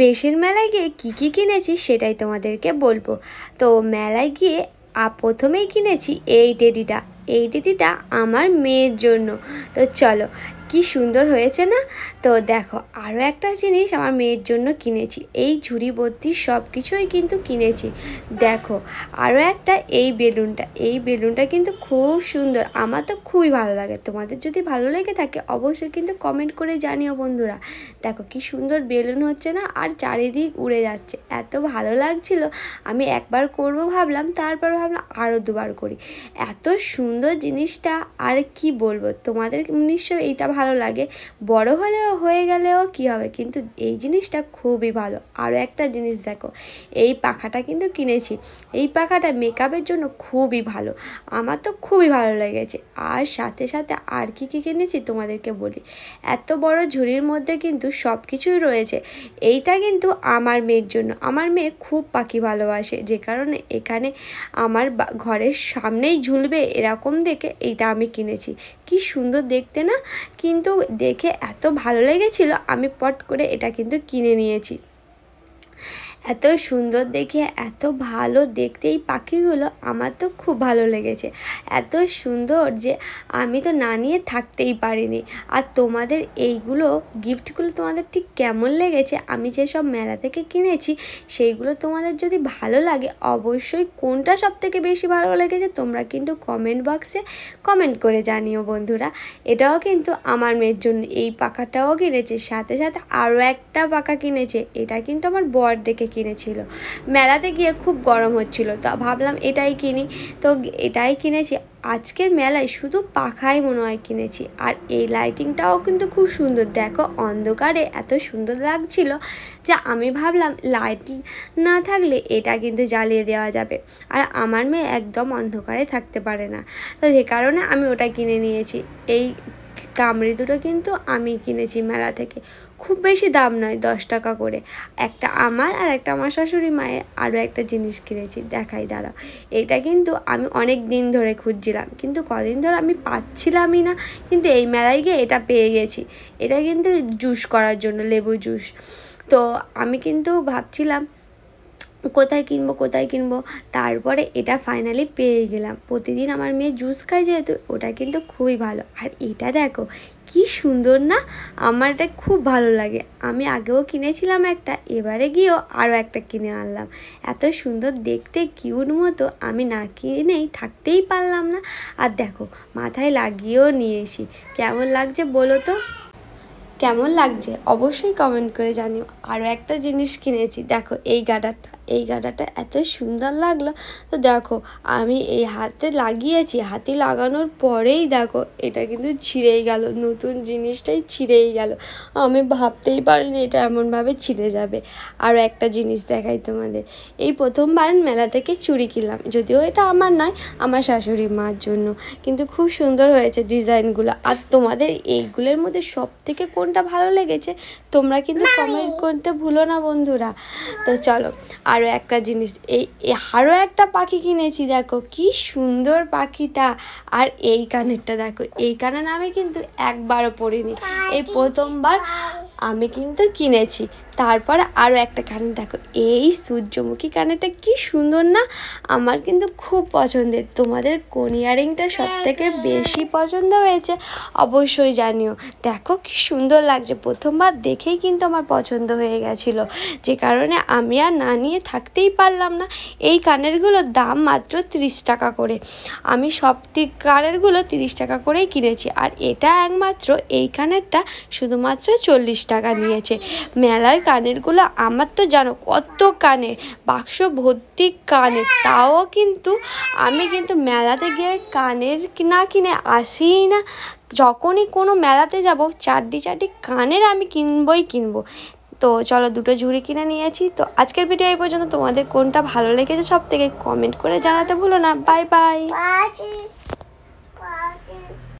বেশের মেলায় গিয়ে কী কী কিনেছি সেটাই তোমাদেরকে বলবো তো মেলায় গিয়ে প্রথমেই কিনেছি এই টেডিটা এই টেডিটা আমার মেয়ের জন্য তো চলো কি সুন্দর হয়েছে না তো দেখো আরও একটা জিনিস আমার মেয়ের জন্য কিনেছি এই ঝুড়ি ভর্তি সব কিছুই কিন্তু কিনেছি দেখো আরও একটা এই বেলুনটা এই বেলুনটা কিন্তু খুব সুন্দর আমার তো খুবই ভালো লাগে তোমাদের যদি ভালো লেগে থাকে অবশ্যই কিন্তু কমেন্ট করে জানিও বন্ধুরা দেখো কি সুন্দর বেলুন হচ্ছে না আর চারিদিক উড়ে যাচ্ছে এত ভালো লাগছিল আমি একবার করব ভাবলাম তারপর ভাবলাম আরও দুবার করি এত সুন্দর জিনিসটা আর কি বলবো তোমাদের নিশ্চয়ই এইটা ভালো ভালো লাগে বড় হলেও হয়ে গেলেও কি হবে কিন্তু এই জিনিসটা খুবই ভালো আরও একটা জিনিস দেখো এই পাখাটা কিন্তু কিনেছি এই পাখাটা মেকআপের জন্য খুবই ভালো আমার তো খুবই ভালো লেগেছে আর সাথে সাথে আর কি কী কিনেছি তোমাদেরকে বলি এত বড় ঝুড়ির মধ্যে কিন্তু সব কিছুই রয়েছে এইটা কিন্তু আমার মেয়ের জন্য আমার মেয়ে খুব পাখি ভালোবাসে যে কারণে এখানে আমার ঘরের সামনেই ঝুলবে এরকম দেখে এইটা আমি কিনেছি কি সুন্দর দেখতে না কি কিন্তু দেখে এত ভালো লেগেছিল আমি পট করে এটা কিন্তু কিনে নিয়েছি এত সুন্দর দেখে এত ভালো দেখতে এই পাখিগুলো আমার তো খুব ভালো লেগেছে এত সুন্দর যে আমি তো না নিয়ে থাকতেই পারিনি আর তোমাদের এইগুলো গিফটগুলো তোমাদের ঠিক কেমন লেগেছে আমি যেসব মেলা থেকে কিনেছি সেইগুলো তোমাদের যদি ভালো লাগে অবশ্যই কোনটা সব থেকে বেশি ভালো লেগেছে তোমরা কিন্তু কমেন্ট বক্সে কমেন্ট করে জানিও বন্ধুরা এটাও কিন্তু আমার মেয়ের জন্য এই পাখাটাও কিনেছে সাথে সাথে আরও একটা পাখা কিনেছে এটা কিন্তু আমার বর দেখে কিনেছিল মেলাতে গিয়ে খুব গরম হচ্ছিল তা ভাবলাম এটাই কিনি তো এটাই কিনেছি আজকের মেলায় শুধু পাখাই মনে হয় কিনেছি আর এই লাইটিংটাও কিন্তু খুব সুন্দর দেখো অন্ধকারে এত সুন্দর লাগছিল যে আমি ভাবলাম লাইট না থাকলে এটা কিন্তু জ্বালিয়ে দেওয়া যাবে আর আমার মেয়ে একদম অন্ধকারে থাকতে পারে না তো যে কারণে আমি ওটা কিনে নিয়েছি এই কামড়ি দুটো কিন্তু আমি কিনেছি মেলা থেকে খুব বেশি দাম নয় দশ টাকা করে একটা আমার আর একটা আমার শাশুড়ি মায়ের আরও একটা জিনিস কিনেছি দেখাই দাঁড়াও এটা কিন্তু আমি অনেক দিন ধরে খুঁজছিলাম কিন্তু কদিন ধরে আমি পাচ্ছিলামই না কিন্তু এই মেলায় গিয়ে এটা পেয়ে গেছি এটা কিন্তু জুস করার জন্য লেবু জুস তো আমি কিন্তু ভাবছিলাম কোথায় কিনবো কোথায় কিনবো তারপরে এটা ফাইনালি পেয়ে গেলাম প্রতিদিন আমার মেয়ে জুস খায় যেহেতু ওটা কিন্তু খুবই ভালো আর এটা দেখো কি সুন্দর না আমার এটা খুব ভালো লাগে আমি আগেও কিনেছিলাম একটা এবারে গিয়েও আরও একটা কিনে আনলাম এত সুন্দর দেখতে কিউট মতো আমি না কিনেই থাকতেই পারলাম না আর দেখো মাথায় লাগিয়েও নিয়েছি কেমন লাগছে বলো তো কেমন লাগছে অবশ্যই কমেন্ট করে জানিও আরও একটা জিনিস কিনেছি দেখো এই গাডারটা এই গাডারটা এত সুন্দর লাগলো তো দেখো আমি এই হাতে লাগিয়েছি হাতে লাগানোর পরেই দেখো এটা কিন্তু ছিঁড়েই গেল নতুন জিনিসটাই ছিঁড়েই গেল আমি ভাবতেই পারিনি এটা এমনভাবে ছিঁড়ে যাবে আরও একটা জিনিস দেখাই তোমাদের এই প্রথমবার মেলা থেকে চুরি কিনলাম যদিও এটা আমার নয় আমার শাশুড়ি মার জন্য কিন্তু খুব সুন্দর হয়েছে ডিজাইনগুলো আর তোমাদের এইগুলোর মধ্যে সব থেকে কোনটা ভালো লেগেছে তোমরা কিন্তু কমেন্ট করে করতে ভুলো না বন্ধুরা তো চলো আরও একটা জিনিস এই আরও একটা পাখি কিনেছি দেখো কি সুন্দর পাখিটা আর এই কানেরটা দেখো এই কানের আমি কিন্তু একবারও পড়িনি এই প্রথমবার আমি কিন্তু কিনেছি তারপর আরও একটা কানে দেখো এই সূর্যমুখী কানেরটা কি সুন্দর না আমার কিন্তু খুব পছন্দের তোমাদের কোন ইয়ারিংটা সবথেকে বেশি পছন্দ হয়েছে অবশ্যই জানিও দেখো কি সুন্দর লাগছে প্রথমবার দেখেই কিন্তু আমার পছন্দ হয়ে গেছিল যে কারণে আমি আর না নিয়ে থাকতেই পারলাম না এই কানেরগুলোর দাম মাত্র 30 টাকা করে আমি সবটি কানেরগুলো 30 টাকা করেই কিনেছি আর এটা একমাত্র এই কানেরটা শুধুমাত্র চল্লিশ টাকা নিয়েছে মেলার কানেরগুলো আমার তো জানো কত কানে বাক্স ভর্তি কানে তাও কিন্তু আমি কিন্তু মেলাতে গিয়ে কানের না কিনে আসিই না যখনই কোনো মেলাতে যাব চারটি চারটি কানের আমি কিনবই কিনবো তো চলো দুটো ঝুড়ি কিনে নিয়েছি তো আজকের ভিডিও এই পর্যন্ত তোমাদের কোনটা ভালো লেগেছে সব থেকে কমেন্ট করে জানাতে ভুলো না বাই বাই